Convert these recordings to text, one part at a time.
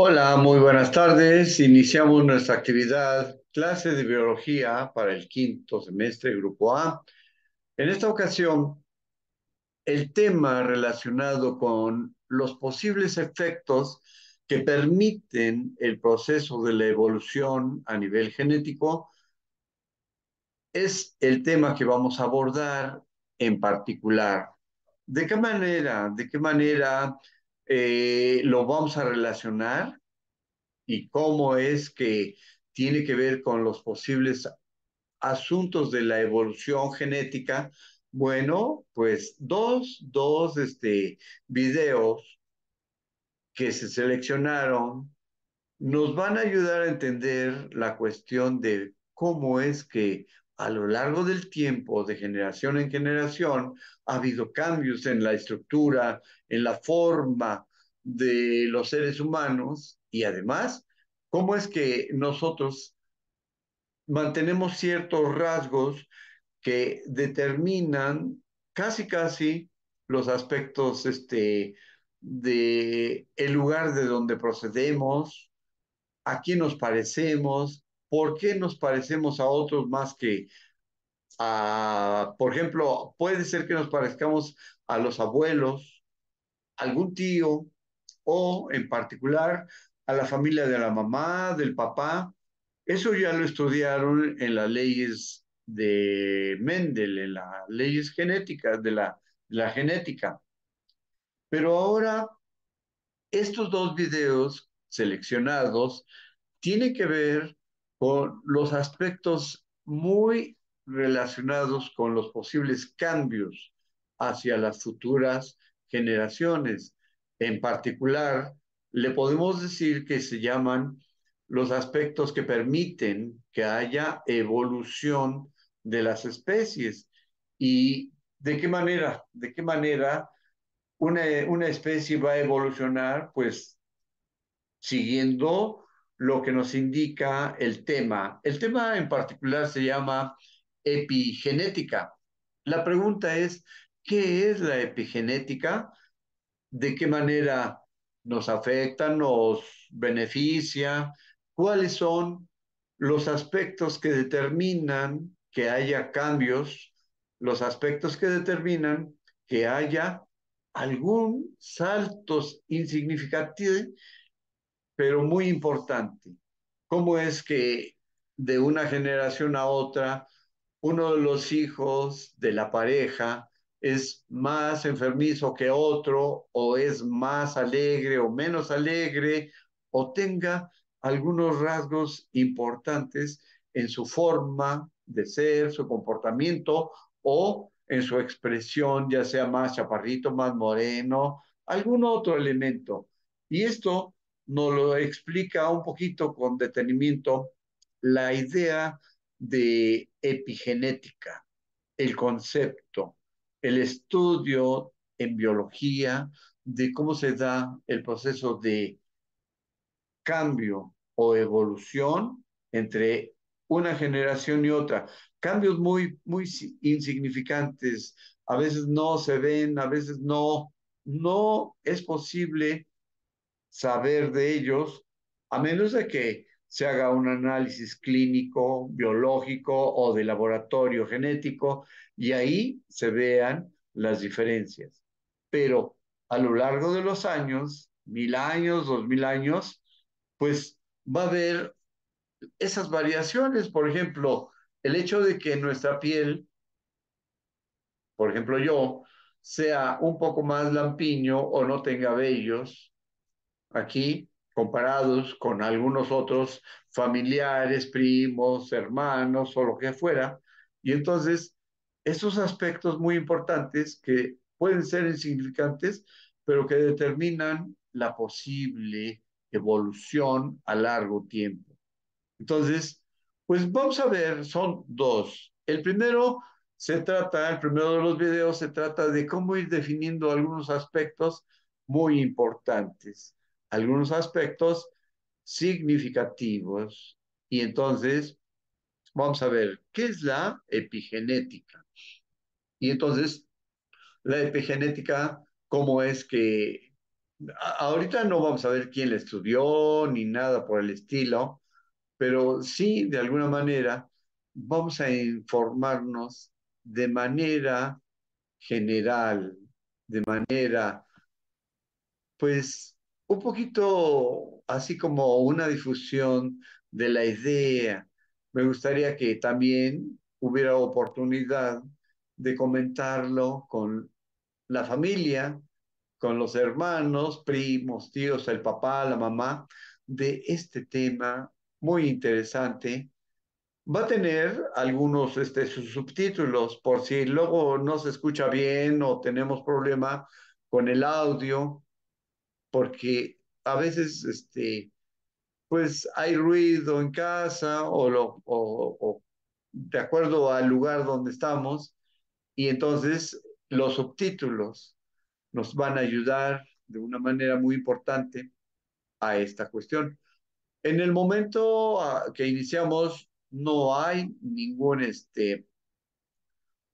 Hola, muy buenas tardes. Iniciamos nuestra actividad clase de biología para el quinto semestre grupo A. En esta ocasión, el tema relacionado con los posibles efectos que permiten el proceso de la evolución a nivel genético es el tema que vamos a abordar en particular. ¿De qué manera, de qué manera eh, lo vamos a relacionar y cómo es que tiene que ver con los posibles asuntos de la evolución genética. Bueno, pues dos, dos este, videos que se seleccionaron nos van a ayudar a entender la cuestión de cómo es que a lo largo del tiempo, de generación en generación, ha habido cambios en la estructura, en la forma de los seres humanos y además, cómo es que nosotros mantenemos ciertos rasgos que determinan casi casi los aspectos este de el lugar de donde procedemos, a quién nos parecemos, ¿por qué nos parecemos a otros más que a, por ejemplo, puede ser que nos parezcamos a los abuelos, algún tío o en particular a la familia de la mamá, del papá. Eso ya lo estudiaron en las leyes de Mendel, en las leyes genéticas de la, de la genética. Pero ahora, estos dos videos seleccionados tienen que ver con los aspectos muy relacionados con los posibles cambios hacia las futuras generaciones. En particular, le podemos decir que se llaman los aspectos que permiten que haya evolución de las especies y de qué manera, de qué manera una, una especie va a evolucionar, pues siguiendo lo que nos indica el tema. El tema en particular se llama epigenética. La pregunta es, ¿qué es la epigenética? ¿De qué manera nos afecta, nos beneficia? ¿Cuáles son los aspectos que determinan que haya cambios? Los aspectos que determinan que haya algún saltos insignificativo pero muy importante. ¿Cómo es que de una generación a otra uno de los hijos de la pareja es más enfermizo que otro o es más alegre o menos alegre o tenga algunos rasgos importantes en su forma de ser, su comportamiento o en su expresión, ya sea más chaparrito, más moreno, algún otro elemento. Y esto nos lo explica un poquito con detenimiento la idea de epigenética, el concepto, el estudio en biología de cómo se da el proceso de cambio o evolución entre una generación y otra. Cambios muy, muy insignificantes. A veces no se ven, a veces no. No es posible saber de ellos, a menos de que se haga un análisis clínico, biológico o de laboratorio genético y ahí se vean las diferencias. Pero a lo largo de los años, mil años, dos mil años, pues va a haber esas variaciones. Por ejemplo, el hecho de que nuestra piel, por ejemplo yo, sea un poco más lampiño o no tenga vellos, aquí comparados con algunos otros familiares, primos, hermanos o lo que fuera. Y entonces, esos aspectos muy importantes que pueden ser insignificantes, pero que determinan la posible evolución a largo tiempo. Entonces, pues vamos a ver, son dos. El primero se trata, el primero de los videos se trata de cómo ir definiendo algunos aspectos muy importantes algunos aspectos significativos. Y entonces, vamos a ver, ¿qué es la epigenética? Y entonces, la epigenética, ¿cómo es que... Ahorita no vamos a ver quién la estudió ni nada por el estilo, pero sí, de alguna manera, vamos a informarnos de manera general, de manera, pues, un poquito así como una difusión de la idea. Me gustaría que también hubiera oportunidad de comentarlo con la familia, con los hermanos, primos, tíos, el papá, la mamá, de este tema muy interesante. Va a tener algunos este, sus subtítulos por si luego no se escucha bien o tenemos problema con el audio porque a veces, este, pues hay ruido en casa o, lo, de acuerdo al lugar donde estamos, y entonces los subtítulos nos van a ayudar de una manera muy importante a esta cuestión. En el momento ah, que iniciamos, no hay ningún, este,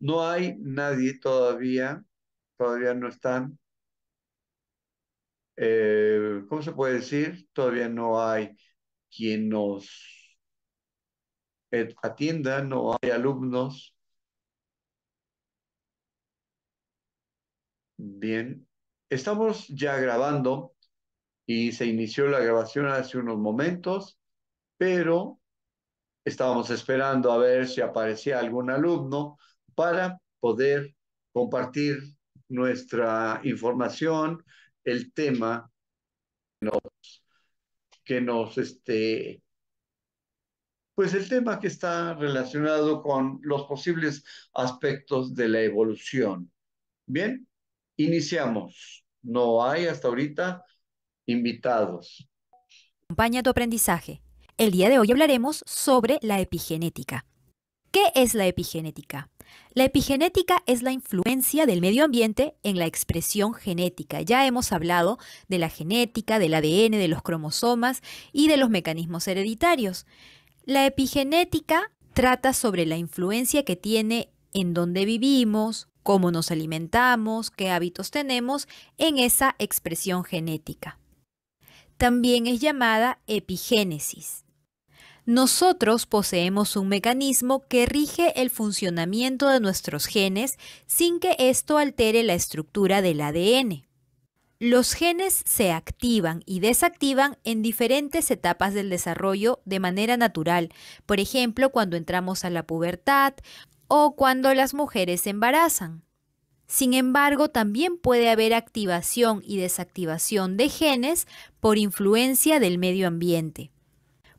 no hay nadie todavía, todavía no están eh, ¿cómo se puede decir? Todavía no hay quien nos atienda, no hay alumnos. Bien, estamos ya grabando y se inició la grabación hace unos momentos, pero estábamos esperando a ver si aparecía algún alumno para poder compartir nuestra información, el tema que nos, este, pues el tema que está relacionado con los posibles aspectos de la evolución. Bien, iniciamos. No hay hasta ahorita invitados. Acompaña tu aprendizaje. El día de hoy hablaremos sobre la epigenética. ¿Qué es la epigenética? La epigenética es la influencia del medio ambiente en la expresión genética. Ya hemos hablado de la genética, del ADN, de los cromosomas y de los mecanismos hereditarios. La epigenética trata sobre la influencia que tiene en dónde vivimos, cómo nos alimentamos, qué hábitos tenemos en esa expresión genética. También es llamada epigénesis. Nosotros poseemos un mecanismo que rige el funcionamiento de nuestros genes sin que esto altere la estructura del ADN. Los genes se activan y desactivan en diferentes etapas del desarrollo de manera natural, por ejemplo cuando entramos a la pubertad o cuando las mujeres se embarazan. Sin embargo, también puede haber activación y desactivación de genes por influencia del medio ambiente.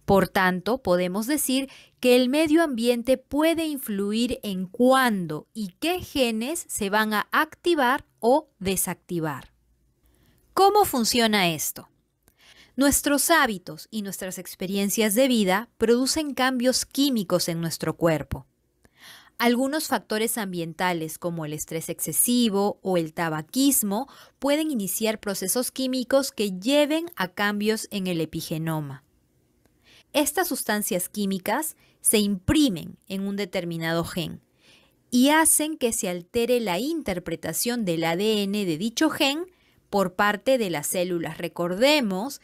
Por tanto, podemos decir que el medio ambiente puede influir en cuándo y qué genes se van a activar o desactivar. ¿Cómo funciona esto? Nuestros hábitos y nuestras experiencias de vida producen cambios químicos en nuestro cuerpo. Algunos factores ambientales como el estrés excesivo o el tabaquismo pueden iniciar procesos químicos que lleven a cambios en el epigenoma estas sustancias químicas se imprimen en un determinado gen y hacen que se altere la interpretación del ADN de dicho gen por parte de las células. Recordemos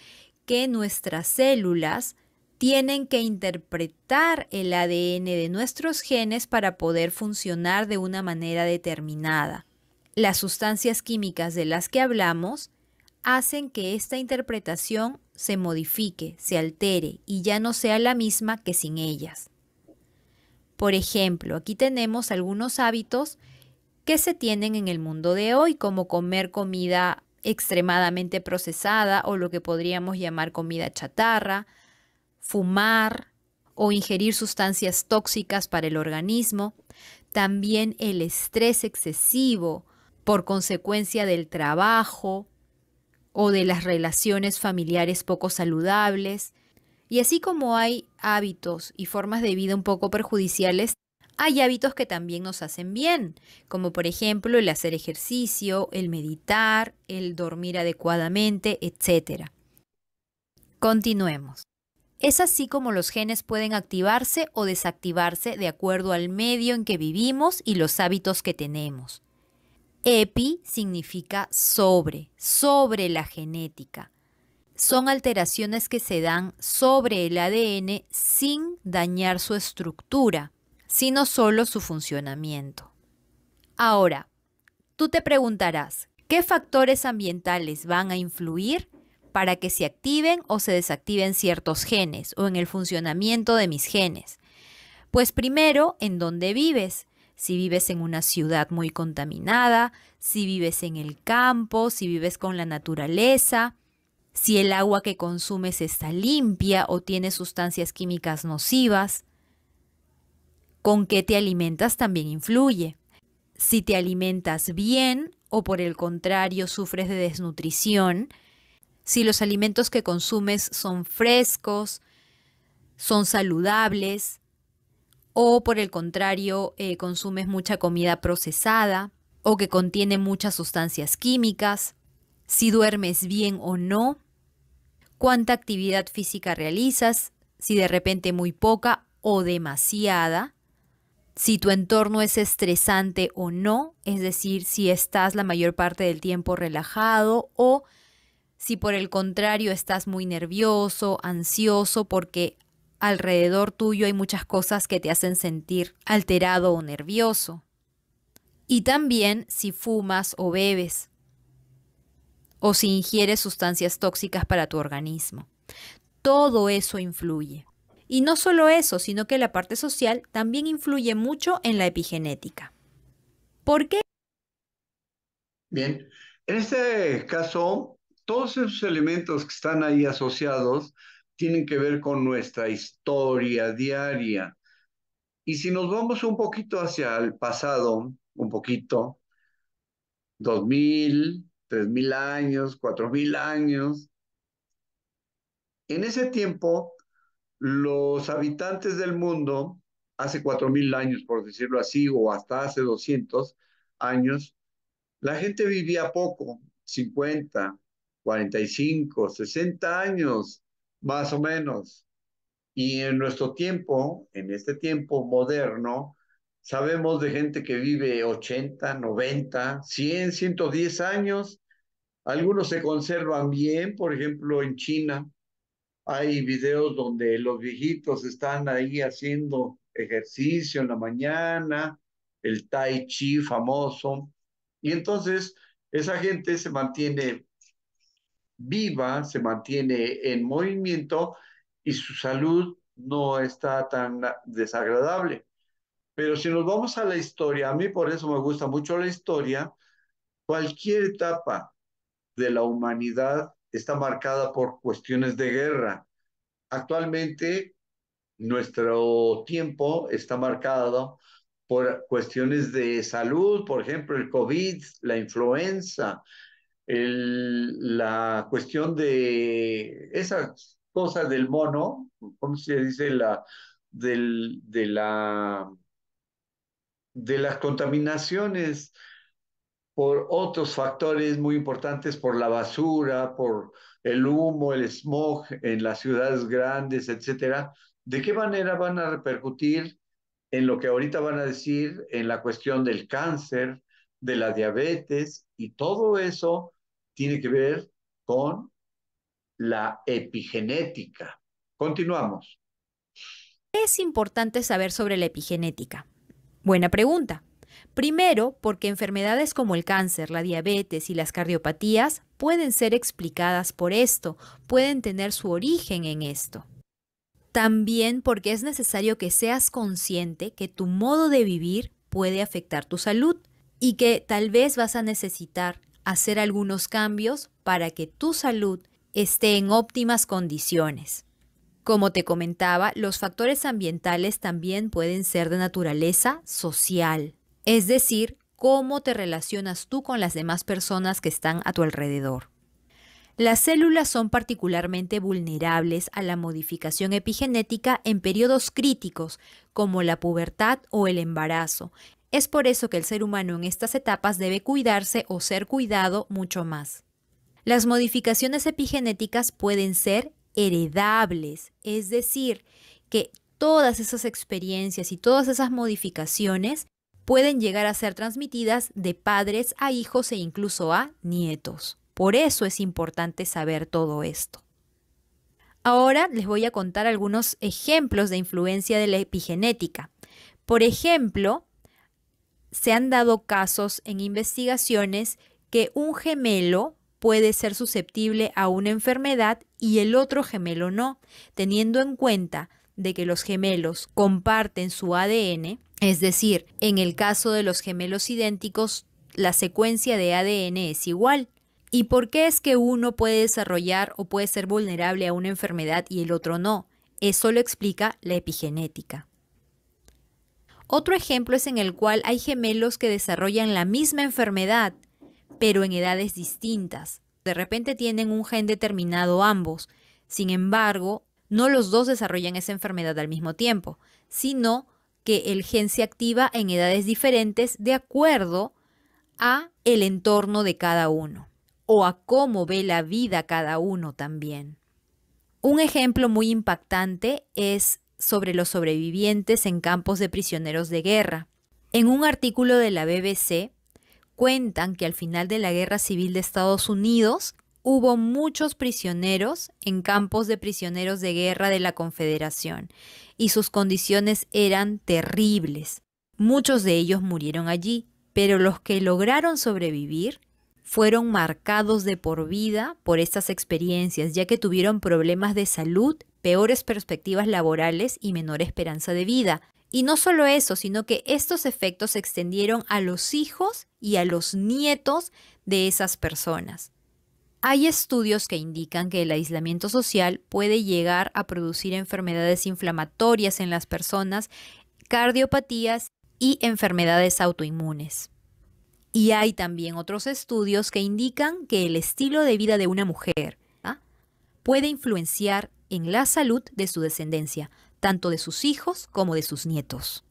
que nuestras células tienen que interpretar el ADN de nuestros genes para poder funcionar de una manera determinada. Las sustancias químicas de las que hablamos hacen que esta interpretación se modifique, se altere y ya no sea la misma que sin ellas. Por ejemplo, aquí tenemos algunos hábitos que se tienen en el mundo de hoy, como comer comida extremadamente procesada o lo que podríamos llamar comida chatarra, fumar o ingerir sustancias tóxicas para el organismo, también el estrés excesivo por consecuencia del trabajo, o de las relaciones familiares poco saludables. Y así como hay hábitos y formas de vida un poco perjudiciales, hay hábitos que también nos hacen bien, como por ejemplo el hacer ejercicio, el meditar, el dormir adecuadamente, etc. Continuemos. Es así como los genes pueden activarse o desactivarse de acuerdo al medio en que vivimos y los hábitos que tenemos. Epi significa sobre, sobre la genética. Son alteraciones que se dan sobre el ADN sin dañar su estructura, sino solo su funcionamiento. Ahora, tú te preguntarás, ¿qué factores ambientales van a influir para que se activen o se desactiven ciertos genes o en el funcionamiento de mis genes? Pues primero, en dónde vives, si vives en una ciudad muy contaminada, si vives en el campo, si vives con la naturaleza, si el agua que consumes está limpia o tiene sustancias químicas nocivas. Con qué te alimentas también influye. Si te alimentas bien o por el contrario sufres de desnutrición, si los alimentos que consumes son frescos, son saludables, o por el contrario eh, consumes mucha comida procesada o que contiene muchas sustancias químicas, si duermes bien o no, cuánta actividad física realizas, si de repente muy poca o demasiada, si tu entorno es estresante o no, es decir, si estás la mayor parte del tiempo relajado o si por el contrario estás muy nervioso, ansioso porque alrededor tuyo hay muchas cosas que te hacen sentir alterado o nervioso. Y también si fumas o bebes o si ingieres sustancias tóxicas para tu organismo. Todo eso influye. Y no solo eso, sino que la parte social también influye mucho en la epigenética. ¿Por qué? Bien, en este caso, todos esos elementos que están ahí asociados tienen que ver con nuestra historia diaria. Y si nos vamos un poquito hacia el pasado, un poquito, tres mil años, cuatro mil años, en ese tiempo los habitantes del mundo, hace cuatro mil años por decirlo así, o hasta hace 200 años, la gente vivía poco, 50, 45, 60 años. Más o menos. Y en nuestro tiempo, en este tiempo moderno, sabemos de gente que vive 80, 90, 100, 110 años. Algunos se conservan bien, por ejemplo, en China hay videos donde los viejitos están ahí haciendo ejercicio en la mañana, el tai chi famoso, y entonces esa gente se mantiene viva, se mantiene en movimiento y su salud no está tan desagradable. Pero si nos vamos a la historia, a mí por eso me gusta mucho la historia, cualquier etapa de la humanidad está marcada por cuestiones de guerra. Actualmente nuestro tiempo está marcado por cuestiones de salud, por ejemplo, el COVID, la influenza, la cuestión de esas cosas del mono, ¿cómo se dice? La, del, de, la, de las contaminaciones por otros factores muy importantes, por la basura, por el humo, el smog en las ciudades grandes, etcétera, ¿de qué manera van a repercutir en lo que ahorita van a decir, en la cuestión del cáncer, de la diabetes y todo eso tiene que ver con la epigenética. Continuamos. Es importante saber sobre la epigenética. Buena pregunta. Primero, porque enfermedades como el cáncer, la diabetes y las cardiopatías pueden ser explicadas por esto, pueden tener su origen en esto. También porque es necesario que seas consciente que tu modo de vivir puede afectar tu salud y que tal vez vas a necesitar hacer algunos cambios para que tu salud esté en óptimas condiciones. Como te comentaba, los factores ambientales también pueden ser de naturaleza social, es decir, cómo te relacionas tú con las demás personas que están a tu alrededor. Las células son particularmente vulnerables a la modificación epigenética en periodos críticos, como la pubertad o el embarazo, es por eso que el ser humano en estas etapas debe cuidarse o ser cuidado mucho más. Las modificaciones epigenéticas pueden ser heredables, es decir, que todas esas experiencias y todas esas modificaciones pueden llegar a ser transmitidas de padres a hijos e incluso a nietos. Por eso es importante saber todo esto. Ahora les voy a contar algunos ejemplos de influencia de la epigenética. Por ejemplo, se han dado casos en investigaciones que un gemelo puede ser susceptible a una enfermedad y el otro gemelo no, teniendo en cuenta de que los gemelos comparten su ADN, es decir, en el caso de los gemelos idénticos, la secuencia de ADN es igual. ¿Y por qué es que uno puede desarrollar o puede ser vulnerable a una enfermedad y el otro no? Eso lo explica la epigenética. Otro ejemplo es en el cual hay gemelos que desarrollan la misma enfermedad, pero en edades distintas. De repente tienen un gen determinado ambos. Sin embargo, no los dos desarrollan esa enfermedad al mismo tiempo, sino que el gen se activa en edades diferentes de acuerdo a el entorno de cada uno o a cómo ve la vida cada uno también. Un ejemplo muy impactante es sobre los sobrevivientes en campos de prisioneros de guerra. En un artículo de la BBC cuentan que al final de la Guerra Civil de Estados Unidos hubo muchos prisioneros en campos de prisioneros de guerra de la Confederación y sus condiciones eran terribles. Muchos de ellos murieron allí, pero los que lograron sobrevivir fueron marcados de por vida por estas experiencias, ya que tuvieron problemas de salud, peores perspectivas laborales y menor esperanza de vida. Y no solo eso, sino que estos efectos se extendieron a los hijos y a los nietos de esas personas. Hay estudios que indican que el aislamiento social puede llegar a producir enfermedades inflamatorias en las personas, cardiopatías y enfermedades autoinmunes. Y hay también otros estudios que indican que el estilo de vida de una mujer ¿ah? puede influenciar en la salud de su descendencia, tanto de sus hijos como de sus nietos.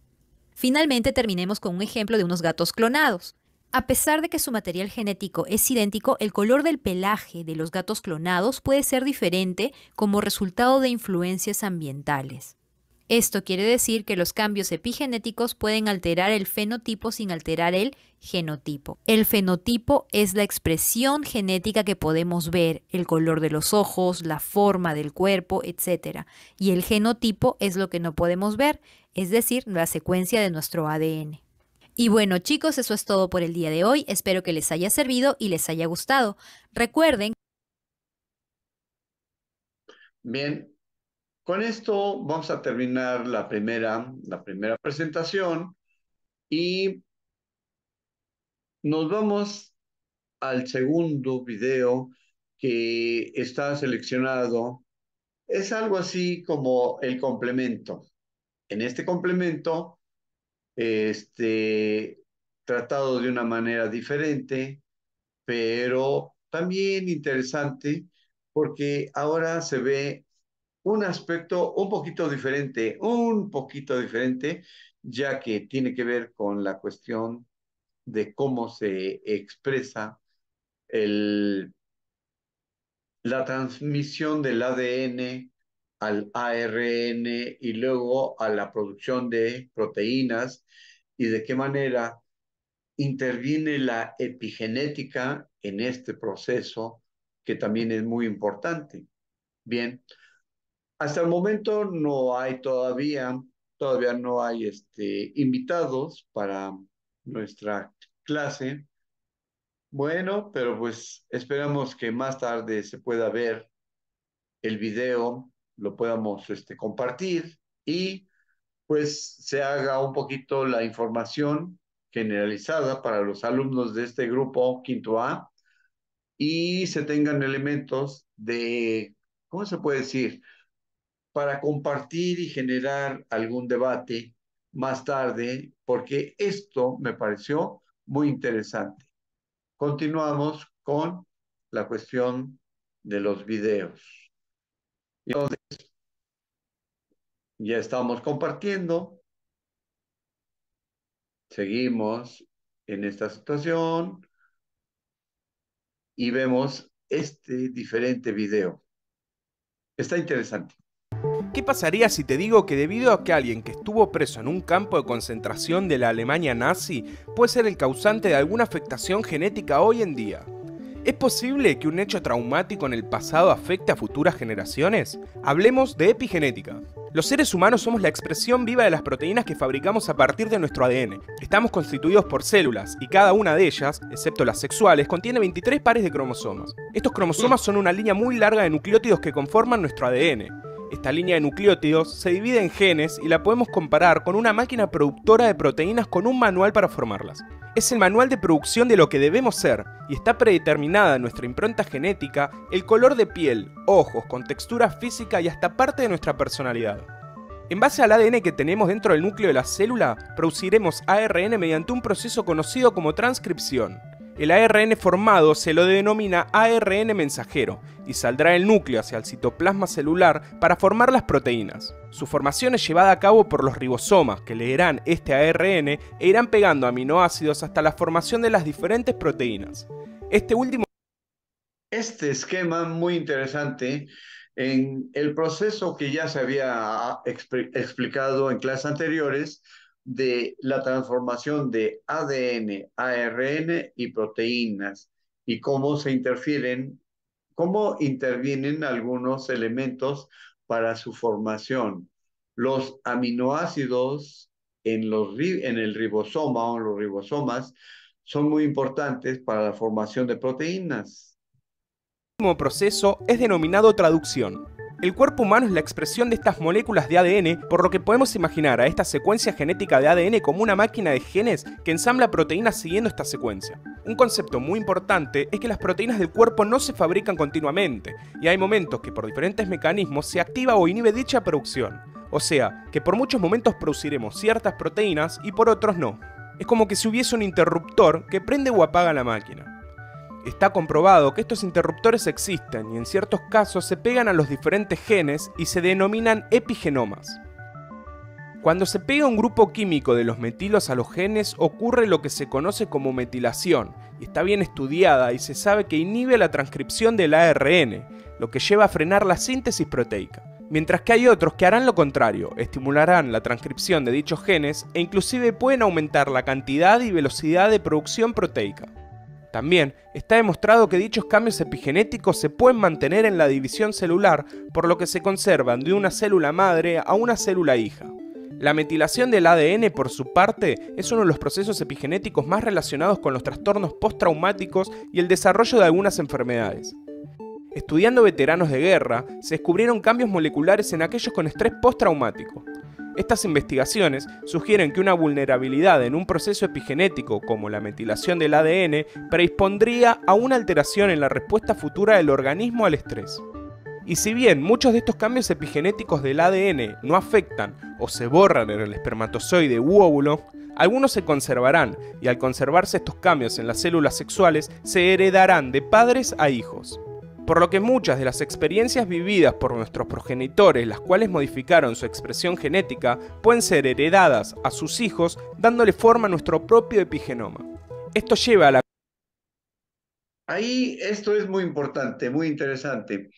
Finalmente terminemos con un ejemplo de unos gatos clonados. A pesar de que su material genético es idéntico, el color del pelaje de los gatos clonados puede ser diferente como resultado de influencias ambientales. Esto quiere decir que los cambios epigenéticos pueden alterar el fenotipo sin alterar el genotipo. El fenotipo es la expresión genética que podemos ver, el color de los ojos, la forma del cuerpo, etc. Y el genotipo es lo que no podemos ver, es decir, la secuencia de nuestro ADN. Y bueno chicos, eso es todo por el día de hoy, espero que les haya servido y les haya gustado. Recuerden... Bien, con esto vamos a terminar la primera, la primera presentación y nos vamos al segundo video que está seleccionado. Es algo así como el complemento. En este complemento, este, tratado de una manera diferente, pero también interesante porque ahora se ve un aspecto un poquito diferente, un poquito diferente, ya que tiene que ver con la cuestión de cómo se expresa el, la transmisión del ADN al ARN y luego a la producción de proteínas y de qué manera interviene la epigenética en este proceso que también es muy importante. Bien, hasta el momento no hay todavía, todavía no hay este, invitados para nuestra clase. Bueno, pero pues esperamos que más tarde se pueda ver el video, lo podamos este, compartir y pues se haga un poquito la información generalizada para los alumnos de este grupo quinto A y se tengan elementos de, ¿cómo se puede decir? para compartir y generar algún debate más tarde, porque esto me pareció muy interesante. Continuamos con la cuestión de los videos. Entonces, ya estamos compartiendo. Seguimos en esta situación y vemos este diferente video. Está interesante. ¿Qué pasaría si te digo que debido a que alguien que estuvo preso en un campo de concentración de la Alemania nazi puede ser el causante de alguna afectación genética hoy en día? ¿Es posible que un hecho traumático en el pasado afecte a futuras generaciones? Hablemos de epigenética. Los seres humanos somos la expresión viva de las proteínas que fabricamos a partir de nuestro ADN. Estamos constituidos por células y cada una de ellas, excepto las sexuales, contiene 23 pares de cromosomas. Estos cromosomas son una línea muy larga de nucleótidos que conforman nuestro ADN. Esta línea de nucleótidos se divide en genes y la podemos comparar con una máquina productora de proteínas con un manual para formarlas. Es el manual de producción de lo que debemos ser y está predeterminada en nuestra impronta genética, el color de piel, ojos, con física y hasta parte de nuestra personalidad. En base al ADN que tenemos dentro del núcleo de la célula, produciremos ARN mediante un proceso conocido como transcripción. El ARN formado se lo denomina ARN mensajero y saldrá del núcleo hacia el citoplasma celular para formar las proteínas. Su formación es llevada a cabo por los ribosomas que leerán este ARN e irán pegando aminoácidos hasta la formación de las diferentes proteínas. Este último este esquema muy interesante en el proceso que ya se había explicado en clases anteriores de la transformación de ADN, ARN y proteínas y cómo se interfieren, cómo intervienen algunos elementos para su formación. Los aminoácidos en, los, en el ribosoma o en los ribosomas son muy importantes para la formación de proteínas. El este proceso es denominado traducción el cuerpo humano es la expresión de estas moléculas de ADN, por lo que podemos imaginar a esta secuencia genética de ADN como una máquina de genes que ensambla proteínas siguiendo esta secuencia. Un concepto muy importante es que las proteínas del cuerpo no se fabrican continuamente, y hay momentos que por diferentes mecanismos se activa o inhibe dicha producción. O sea, que por muchos momentos produciremos ciertas proteínas y por otros no. Es como que si hubiese un interruptor que prende o apaga la máquina. Está comprobado que estos interruptores existen y en ciertos casos se pegan a los diferentes genes y se denominan epigenomas. Cuando se pega un grupo químico de los metilos a los genes ocurre lo que se conoce como metilación, y está bien estudiada y se sabe que inhibe la transcripción del ARN, lo que lleva a frenar la síntesis proteica. Mientras que hay otros que harán lo contrario, estimularán la transcripción de dichos genes e inclusive pueden aumentar la cantidad y velocidad de producción proteica. También está demostrado que dichos cambios epigenéticos se pueden mantener en la división celular, por lo que se conservan de una célula madre a una célula hija. La metilación del ADN, por su parte, es uno de los procesos epigenéticos más relacionados con los trastornos postraumáticos y el desarrollo de algunas enfermedades. Estudiando veteranos de guerra, se descubrieron cambios moleculares en aquellos con estrés postraumático. Estas investigaciones sugieren que una vulnerabilidad en un proceso epigenético como la metilación del ADN predispondría a una alteración en la respuesta futura del organismo al estrés. Y si bien muchos de estos cambios epigenéticos del ADN no afectan o se borran en el espermatozoide u óvulo, algunos se conservarán y al conservarse estos cambios en las células sexuales se heredarán de padres a hijos por lo que muchas de las experiencias vividas por nuestros progenitores, las cuales modificaron su expresión genética, pueden ser heredadas a sus hijos dándole forma a nuestro propio epigenoma. Esto lleva a la... Ahí esto es muy importante, muy interesante.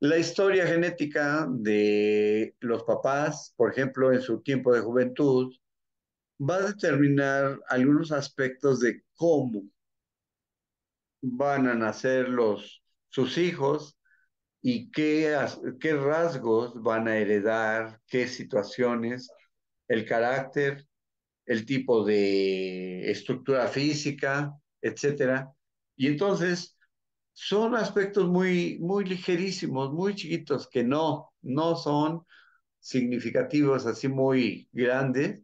La historia genética de los papás, por ejemplo, en su tiempo de juventud, va a determinar algunos aspectos de cómo van a nacer los sus hijos y qué, qué rasgos van a heredar, qué situaciones, el carácter, el tipo de estructura física, etcétera. Y entonces son aspectos muy, muy ligerísimos, muy chiquitos, que no, no son significativos así muy grandes,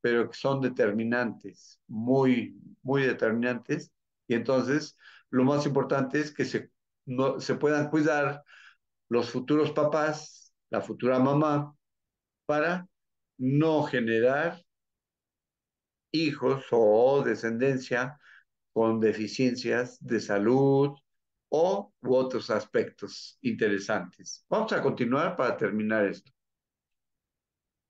pero que son determinantes, muy, muy determinantes. Y entonces lo más importante es que se no, se puedan cuidar los futuros papás, la futura mamá, para no generar hijos o descendencia con deficiencias de salud o u otros aspectos interesantes. Vamos a continuar para terminar esto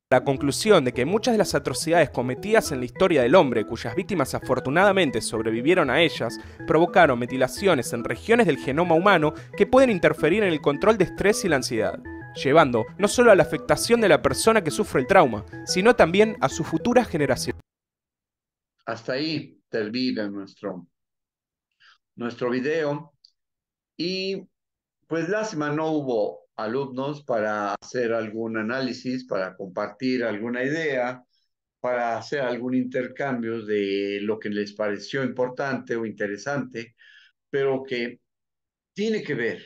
la conclusión de que muchas de las atrocidades cometidas en la historia del hombre, cuyas víctimas afortunadamente sobrevivieron a ellas, provocaron metilaciones en regiones del genoma humano que pueden interferir en el control de estrés y la ansiedad, llevando no solo a la afectación de la persona que sufre el trauma, sino también a su futura generación. Hasta ahí termina nuestro, nuestro video y pues lástima no hubo alumnos para hacer algún análisis, para compartir alguna idea, para hacer algún intercambio de lo que les pareció importante o interesante, pero que tiene que ver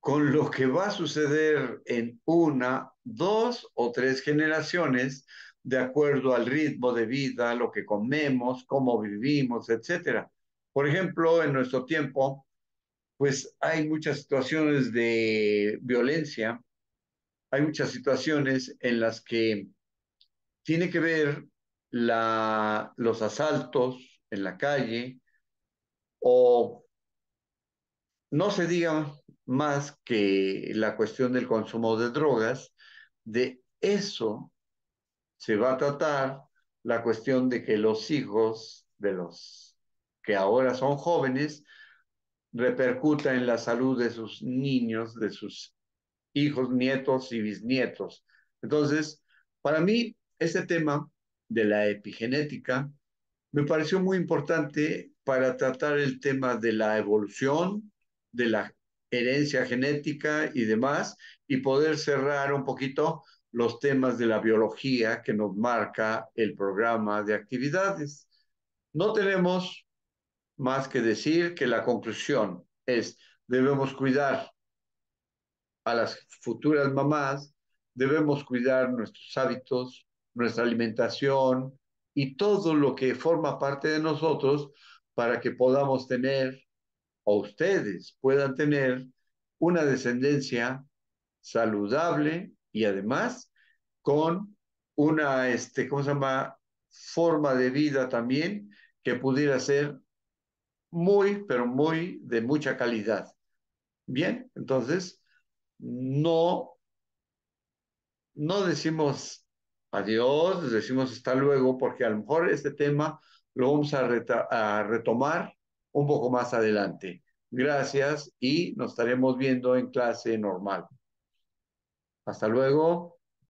con lo que va a suceder en una, dos o tres generaciones, de acuerdo al ritmo de vida, lo que comemos, cómo vivimos, etcétera. Por ejemplo, en nuestro tiempo, pues hay muchas situaciones de violencia, hay muchas situaciones en las que tiene que ver la, los asaltos en la calle o no se diga más que la cuestión del consumo de drogas, de eso se va a tratar la cuestión de que los hijos de los que ahora son jóvenes repercuta en la salud de sus niños, de sus hijos, nietos y bisnietos. Entonces, para mí, este tema de la epigenética me pareció muy importante para tratar el tema de la evolución, de la herencia genética y demás, y poder cerrar un poquito los temas de la biología que nos marca el programa de actividades. No tenemos más que decir que la conclusión es, debemos cuidar a las futuras mamás, debemos cuidar nuestros hábitos, nuestra alimentación y todo lo que forma parte de nosotros para que podamos tener, o ustedes puedan tener, una descendencia saludable y además con una, este, ¿cómo se llama?, forma de vida también que pudiera ser muy, pero muy de mucha calidad. Bien, entonces, no, no decimos adiós, decimos hasta luego, porque a lo mejor este tema lo vamos a, a retomar un poco más adelante. Gracias y nos estaremos viendo en clase normal. Hasta luego.